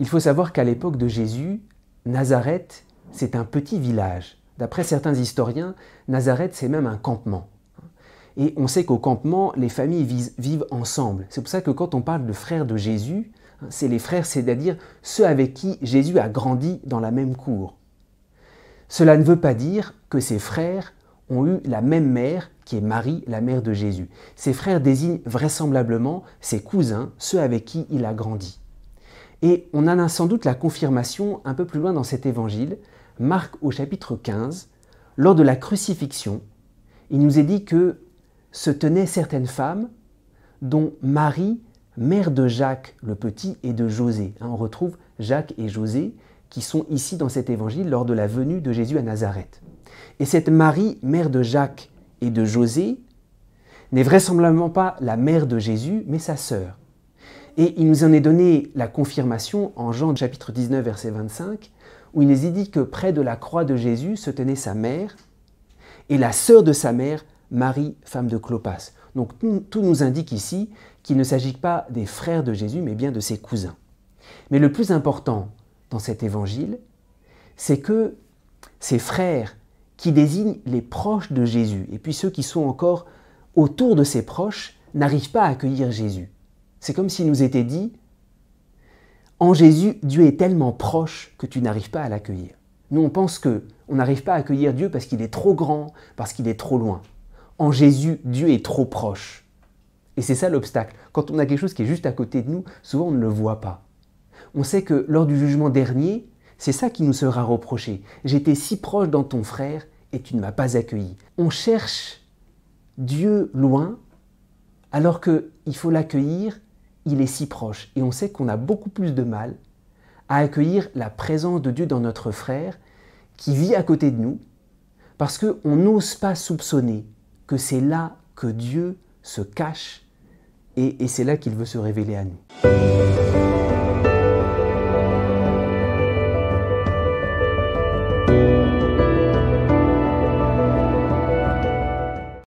Il faut savoir qu'à l'époque de Jésus, Nazareth, c'est un petit village. D'après certains historiens, Nazareth, c'est même un campement. Et on sait qu'au campement, les familles vivent ensemble. C'est pour ça que quand on parle de frères de Jésus, hein, c'est les frères, c'est-à-dire ceux avec qui Jésus a grandi dans la même cour. Cela ne veut pas dire que ses frères ont eu la même mère qui est Marie, la mère de Jésus. Ses frères désignent vraisemblablement ses cousins, ceux avec qui il a grandi. Et on en a sans doute la confirmation un peu plus loin dans cet évangile, Marc au chapitre 15, lors de la crucifixion, il nous est dit que se tenaient certaines femmes, dont Marie, mère de Jacques le petit et de José. Hein, on retrouve Jacques et José qui sont ici dans cet évangile lors de la venue de Jésus à Nazareth. Et cette Marie, mère de Jacques et de José, n'est vraisemblablement pas la mère de Jésus, mais sa sœur. Et il nous en est donné la confirmation en Jean chapitre 19 verset 25, où il nous est dit que près de la croix de Jésus se tenait sa mère et la sœur de sa mère, Marie, femme de Clopas. Donc tout nous indique ici qu'il ne s'agit pas des frères de Jésus, mais bien de ses cousins. Mais le plus important dans cet évangile, c'est que ces frères qui désignent les proches de Jésus, et puis ceux qui sont encore autour de ses proches, n'arrivent pas à accueillir Jésus. C'est comme s'il nous était dit, en Jésus, Dieu est tellement proche que tu n'arrives pas à l'accueillir. Nous, on pense que on n'arrive pas à accueillir Dieu parce qu'il est trop grand, parce qu'il est trop loin. En Jésus, Dieu est trop proche. Et c'est ça l'obstacle. Quand on a quelque chose qui est juste à côté de nous, souvent on ne le voit pas. On sait que lors du jugement dernier, c'est ça qui nous sera reproché. J'étais si proche dans ton frère et tu ne m'as pas accueilli. On cherche Dieu loin alors qu'il faut l'accueillir il est si proche. Et on sait qu'on a beaucoup plus de mal à accueillir la présence de Dieu dans notre frère qui vit à côté de nous, parce qu'on n'ose pas soupçonner que c'est là que Dieu se cache et, et c'est là qu'il veut se révéler à nous.